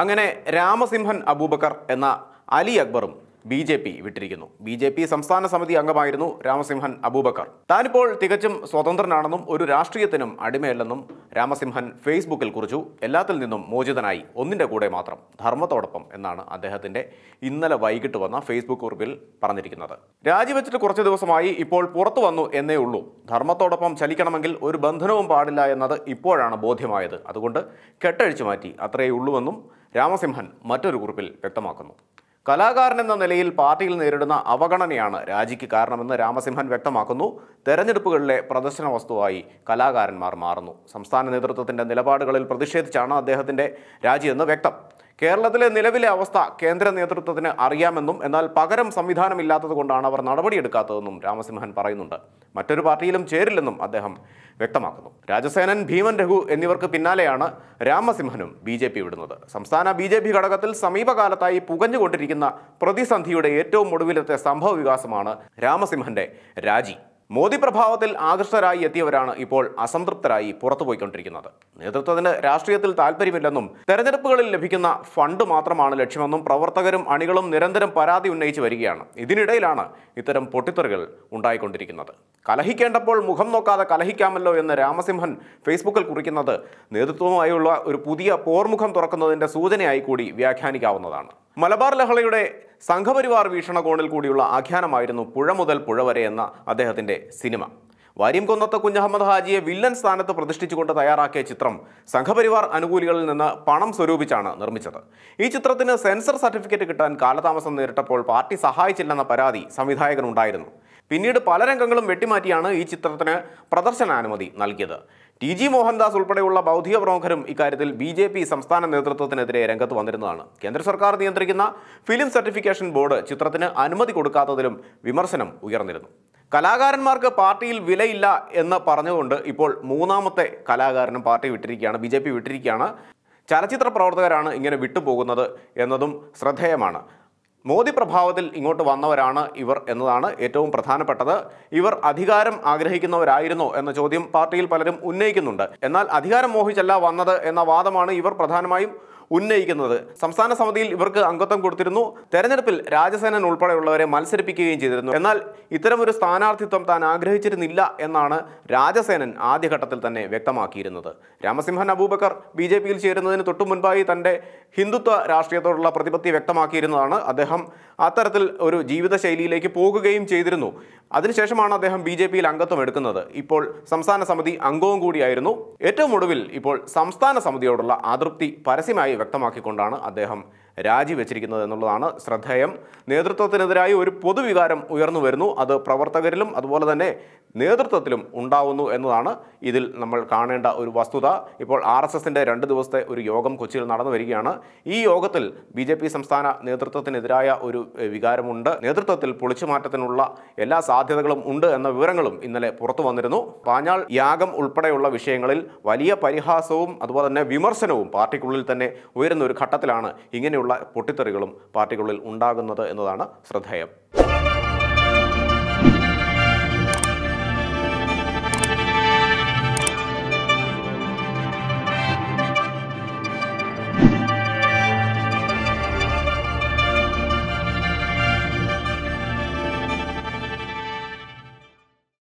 അങ്ങനെ രാമസിംഹൻ അബൂബക്കർ എന്ന അലി അക്ബറും ബി ജെ പി വിട്ടിരിക്കുന്നു ബി ജെ പി സംസ്ഥാന സമിതി അംഗമായിരുന്നു രാമസിംഹൻ അബൂബക്കർ താനിപ്പോൾ തികച്ചും സ്വതന്ത്രനാണെന്നും ഒരു രാഷ്ട്രീയത്തിനും അടിമയല്ലെന്നും രാമസിംഹൻ ഫേസ്ബുക്കിൽ കുറിച്ചു എല്ലാത്തിൽ നിന്നും മോചിതനായി ഒന്നിൻ്റെ കൂടെ മാത്രം ധർമ്മത്തോടൊപ്പം എന്നാണ് അദ്ദേഹത്തിൻ്റെ ഇന്നലെ വൈകിട്ട് വന്ന ഫേസ്ബുക്ക് കുറിപ്പിൽ പറഞ്ഞിരിക്കുന്നത് രാജിവെച്ചിട്ട് കുറച്ച് ദിവസമായി ഇപ്പോൾ പുറത്തു വന്നു എന്നേ ഉള്ളൂ ധർമ്മത്തോടൊപ്പം ചലിക്കണമെങ്കിൽ ഒരു ബന്ധനവും പാടില്ല എന്നത് ഇപ്പോഴാണ് ബോധ്യമായത് അതുകൊണ്ട് കെട്ടഴിച്ചു മാറ്റി അത്രയേ ഉള്ളൂവെന്നും രാമസിംഹൻ മറ്റൊരു കുറിപ്പിൽ വ്യക്തമാക്കുന്നു കലാകാരൻ എന്ന നിലയിൽ പാർട്ടിയിൽ നേരിടുന്ന അവഗണനയാണ് രാജിക്ക് കാരണമെന്ന് രാമസിംഹൻ വ്യക്തമാക്കുന്നു തെരഞ്ഞെടുപ്പുകളിലെ പ്രദർശന വസ്തുവായി കലാകാരന്മാർ മാറുന്നു സംസ്ഥാന നേതൃത്വത്തിൻ്റെ നിലപാടുകളിൽ പ്രതിഷേധിച്ചാണ് അദ്ദേഹത്തിൻ്റെ രാജിയെന്ന് വ്യക്തം കേരളത്തിലെ നിലവിലെ അവസ്ഥ കേന്ദ്ര നേതൃത്വത്തിന് അറിയാമെന്നും എന്നാൽ പകരം സംവിധാനമില്ലാത്തത് കൊണ്ടാണ് അവർ നടപടിയെടുക്കാത്തതെന്നും രാമസിംഹൻ പറയുന്നുണ്ട് മറ്റൊരു പാർട്ടിയിലും ചേരില്ലെന്നും അദ്ദേഹം വ്യക്തമാക്കുന്നു രാജസേനൻ ഭീമൻ രഘു എന്നിവർക്ക് പിന്നാലെയാണ് രാമസിംഹനും ബി ജെ പി വിടുന്നത് സംസ്ഥാന ബി ജെ പി ഘടകത്തിൽ സമീപകാലത്തായി പുകഞ്ഞുകൊണ്ടിരിക്കുന്ന പ്രതിസന്ധിയുടെ ഏറ്റവും ഒടുവിലത്തെ സംഭവ വികാസമാണ് രാമസിംഹന്റെ രാജി മോദി പ്രഭാവത്തിൽ ആകൃഷ്ടരായി എത്തിയവരാണ് ഇപ്പോൾ അസംതൃപ്തരായി പുറത്തുപോയിക്കൊണ്ടിരിക്കുന്നത് നേതൃത്വത്തിന് രാഷ്ട്രീയത്തിൽ താല്പര്യമില്ലെന്നും തെരഞ്ഞെടുപ്പുകളിൽ ലഭിക്കുന്ന ഫണ്ട് മാത്രമാണ് ലക്ഷ്യമെന്നും പ്രവർത്തകരും അണികളും നിരന്തരം പരാതി ഉന്നയിച്ചു വരികയാണ് ഇതിനിടയിലാണ് ഇത്തരം പൊട്ടിത്തെറികൾ ഉണ്ടായിക്കൊണ്ടിരിക്കുന്നത് കലഹിക്കേണ്ടപ്പോൾ മുഖം നോക്കാതെ കലഹിക്കാമല്ലോ എന്ന് രാമസിംഹൻ ഫേസ്ബുക്കിൽ കുറിക്കുന്നത് നേതൃത്വവുമായുള്ള ഒരു പുതിയ പോർമുഖം തുറക്കുന്നതിൻ്റെ സൂചനയായി കൂടി വ്യാഖ്യാനിക്കാവുന്നതാണ് മലബാർ ലഹളയുടെ സംഘപരിവാർ വീക്ഷണകോണിൽ കൂടിയുള്ള ആഖ്യാനമായിരുന്നു പുഴ മുതൽ പുഴ വരെ എന്ന അദ്ദേഹത്തിൻ്റെ സിനിമ വാര്യം കൊന്നത്ത കുഞ്ഞഹമ്മദ് ഹാജിയെ വില്ലൻ സ്ഥാനത്ത് പ്രതിഷ്ഠിച്ചുകൊണ്ട് തയ്യാറാക്കിയ ചിത്രം സംഘപരിവാർ അനുകൂലികളിൽ നിന്ന് പണം സ്വരൂപിച്ചാണ് നിർമ്മിച്ചത് ഈ ചിത്രത്തിന് സെൻസർ സർട്ടിഫിക്കറ്റ് കിട്ടാൻ കാലതാമസം നേരിട്ടപ്പോൾ പാർട്ടി സഹായിച്ചില്ലെന്ന പരാതി സംവിധായകനുണ്ടായിരുന്നു പിന്നീട് പല രംഗങ്ങളും വെട്ടിമാറ്റിയാണ് ഈ ചിത്രത്തിന് പ്രദർശനാനുമതി നൽകിയത് ടി ജി മോഹൻദാസ് ഉൾപ്പെടെയുള്ള ബൗദ്ധിക പ്രമുഖരും ഇക്കാര്യത്തിൽ ബി ജെ പി സംസ്ഥാന നേതൃത്വത്തിനെതിരെ രംഗത്ത് വന്നിരുന്നതാണ് കേന്ദ്ര സർക്കാർ നിയന്ത്രിക്കുന്ന ഫിലിം സർട്ടിഫിക്കേഷൻ ബോർഡ് ചിത്രത്തിന് അനുമതി കൊടുക്കാത്തതിലും വിമർശനം ഉയർന്നിരുന്നു കലാകാരന്മാർക്ക് പാർട്ടിയിൽ വിലയില്ല എന്ന് പറഞ്ഞുകൊണ്ട് ഇപ്പോൾ മൂന്നാമത്തെ കലാകാരനും പാർട്ടി വിട്ടിരിക്കുകയാണ് ബി വിട്ടിരിക്കുകയാണ് ചലച്ചിത്ര പ്രവർത്തകരാണ് ഇങ്ങനെ വിട്ടുപോകുന്നത് എന്നതും ശ്രദ്ധേയമാണ് മോദി പ്രഭാവത്തിൽ ഇങ്ങോട്ട് വന്നവരാണ് ഇവർ എന്നതാണ് ഏറ്റവും പ്രധാനപ്പെട്ടത് ഇവർ അധികാരം ആഗ്രഹിക്കുന്നവരായിരുന്നോ എന്ന ചോദ്യം പാർട്ടിയിൽ പലരും ഉന്നയിക്കുന്നുണ്ട് എന്നാൽ അധികാരം മോഹിച്ചല്ല വന്നത് എന്ന വാദമാണ് ഇവർ പ്രധാനമായും ഉന്നയിക്കുന്നത് സംസ്ഥാന സമിതിയിൽ ഇവർക്ക് അംഗത്വം കൊടുത്തിരുന്നു തെരഞ്ഞെടുപ്പിൽ രാജസേനൻ ഉൾപ്പെടെയുള്ളവരെ മത്സരിപ്പിക്കുകയും ചെയ്തിരുന്നു എന്നാൽ ഇത്തരമൊരു സ്ഥാനാർത്ഥിത്വം താൻ ആഗ്രഹിച്ചിരുന്നില്ല എന്നാണ് രാജസേനൻ ആദ്യഘട്ടത്തിൽ തന്നെ വ്യക്തമാക്കിയിരുന്നത് രാമസിംഹൻ അബൂബക്കർ ബി ജെ പിയിൽ ചേരുന്നതിന് തൊട്ടു മുൻപായി തൻ്റെ ഹിന്ദുത്വ രാഷ്ട്രീയത്തോടുള്ള പ്രതിപത്തി വ്യക്തമാക്കിയിരുന്നതാണ് അദ്ദേഹം അത്തരത്തിൽ ഒരു ജീവിതശൈലിയിലേക്ക് പോകുകയും ചെയ്തിരുന്നു അതിനുശേഷമാണ് അദ്ദേഹം ബി ജെ പിയിൽ അംഗത്വം എടുക്കുന്നത് ഇപ്പോൾ സംസ്ഥാന സമിതി അംഗവും കൂടിയായിരുന്നു ഏറ്റവും ഒടുവിൽ ഇപ്പോൾ സംസ്ഥാന സമിതിയോടുള്ള അതൃപ്തി പരസ്യമായി വ്യക്തമാക്കിക്കൊണ്ടാണ് അദ്ദേഹം രാജിവെച്ചിരിക്കുന്നത് എന്നുള്ളതാണ് ശ്രദ്ധേയം നേതൃത്വത്തിനെതിരായി ഒരു പൊതുവികാരം ഉയർന്നു വരുന്നു അത് പ്രവർത്തകരിലും അതുപോലെ തന്നെ നേതൃത്വത്തിലും ഉണ്ടാവുന്നു എന്നതാണ് ഇതിൽ നമ്മൾ കാണേണ്ട ഒരു വസ്തുത ഇപ്പോൾ ആർ എസ് എസിൻ്റെ രണ്ട് ദിവസത്തെ ഒരു യോഗം കൊച്ചിയിൽ നടന്നു വരികയാണ് ഈ യോഗത്തിൽ ബി ജെ പി സംസ്ഥാന നേതൃത്വത്തിനെതിരായ ഒരു വികാരമുണ്ട് നേതൃത്വത്തിൽ പൊളിച്ചുമാറ്റത്തിനുള്ള എല്ലാ സാധ്യതകളും ഉണ്ട് എന്ന വിവരങ്ങളും ഇന്നലെ പുറത്തു വന്നിരുന്നു പാഞ്ഞാൾ യാഗം ഉൾപ്പെടെയുള്ള വിഷയങ്ങളിൽ വലിയ പരിഹാസവും അതുപോലെ തന്നെ വിമർശനവും പാർട്ടിക്കുള്ളിൽ തന്നെ ഉയരുന്ന ഒരു ഘട്ടത്തിലാണ് ഇങ്ങനെയുള്ള പൊട്ടിത്തെറികളും പാർട്ടികളിൽ ഉണ്ടാകുന്നത് എന്നതാണ് ശ്രദ്ധേയം